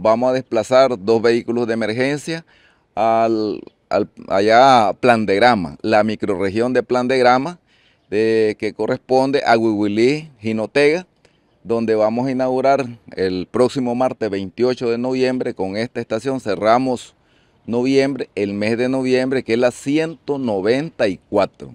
vamos a desplazar dos vehículos de emergencia al, allá a Plan de Grama, la microrregión de Plan de Grama, de, que corresponde a Huihuilí, Jinotega, donde vamos a inaugurar el próximo martes 28 de noviembre con esta estación. Cerramos noviembre, el mes de noviembre, que es la 194.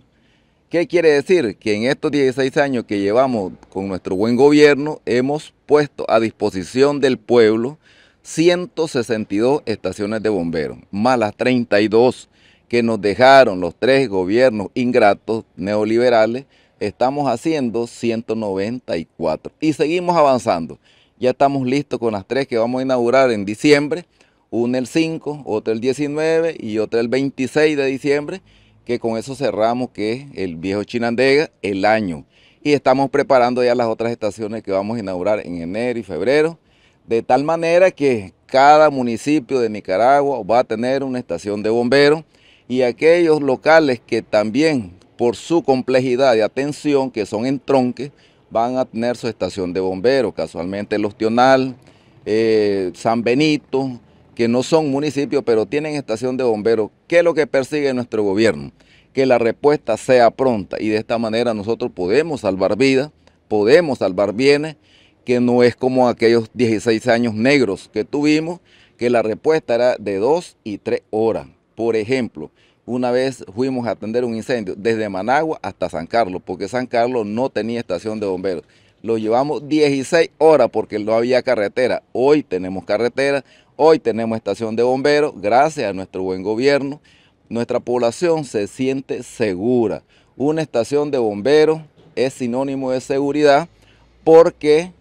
¿Qué quiere decir? Que en estos 16 años que llevamos con nuestro buen gobierno, hemos puesto a disposición del pueblo 162 estaciones de bomberos, más las 32 que nos dejaron los tres gobiernos ingratos neoliberales, estamos haciendo 194 y seguimos avanzando. Ya estamos listos con las tres que vamos a inaugurar en diciembre, una el 5, otra el 19 y otra el 26 de diciembre, que con eso cerramos que es el viejo Chinandega el año. Y estamos preparando ya las otras estaciones que vamos a inaugurar en enero y febrero. De tal manera que cada municipio de Nicaragua va a tener una estación de bomberos y aquellos locales que también por su complejidad de atención, que son en tronque, van a tener su estación de bomberos, casualmente el Ostional, eh, San Benito, que no son municipios, pero tienen estación de bomberos. ¿Qué es lo que persigue nuestro gobierno? Que la respuesta sea pronta y de esta manera nosotros podemos salvar vidas, podemos salvar bienes que no es como aquellos 16 años negros que tuvimos, que la respuesta era de 2 y 3 horas. Por ejemplo, una vez fuimos a atender un incendio desde Managua hasta San Carlos, porque San Carlos no tenía estación de bomberos. Lo llevamos 16 horas porque no había carretera. Hoy tenemos carretera, hoy tenemos estación de bomberos, gracias a nuestro buen gobierno. Nuestra población se siente segura. Una estación de bomberos es sinónimo de seguridad porque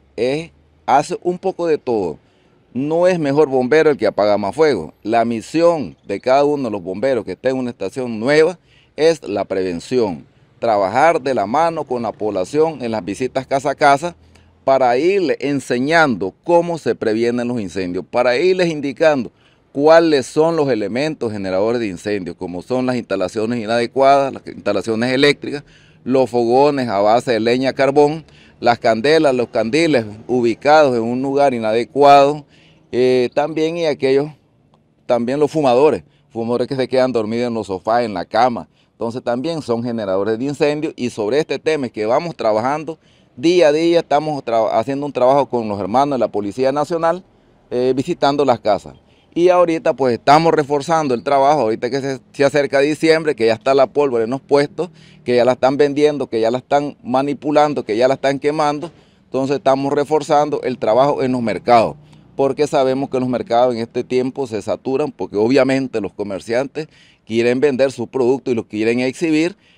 hace un poco de todo. No es mejor bombero el que apaga más fuego. La misión de cada uno de los bomberos que esté en una estación nueva es la prevención. Trabajar de la mano con la población en las visitas casa a casa para irles enseñando cómo se previenen los incendios, para irles indicando cuáles son los elementos generadores de incendios, como son las instalaciones inadecuadas, las instalaciones eléctricas, los fogones a base de leña, carbón, las candelas, los candiles ubicados en un lugar inadecuado, eh, también y aquellos, también los fumadores, fumadores que se quedan dormidos en los sofás, en la cama. Entonces también son generadores de incendios y sobre este tema es que vamos trabajando día a día, estamos haciendo un trabajo con los hermanos de la Policía Nacional, eh, visitando las casas. Y ahorita pues estamos reforzando el trabajo, ahorita que se, acerca diciembre, que ya está la pólvora en los puestos, que ya la están vendiendo, que ya la están manipulando, que ya la están quemando. Entonces estamos reforzando el trabajo en los mercados, porque sabemos que los mercados en este tiempo se saturan, porque obviamente los comerciantes quieren vender su producto y los quieren exhibir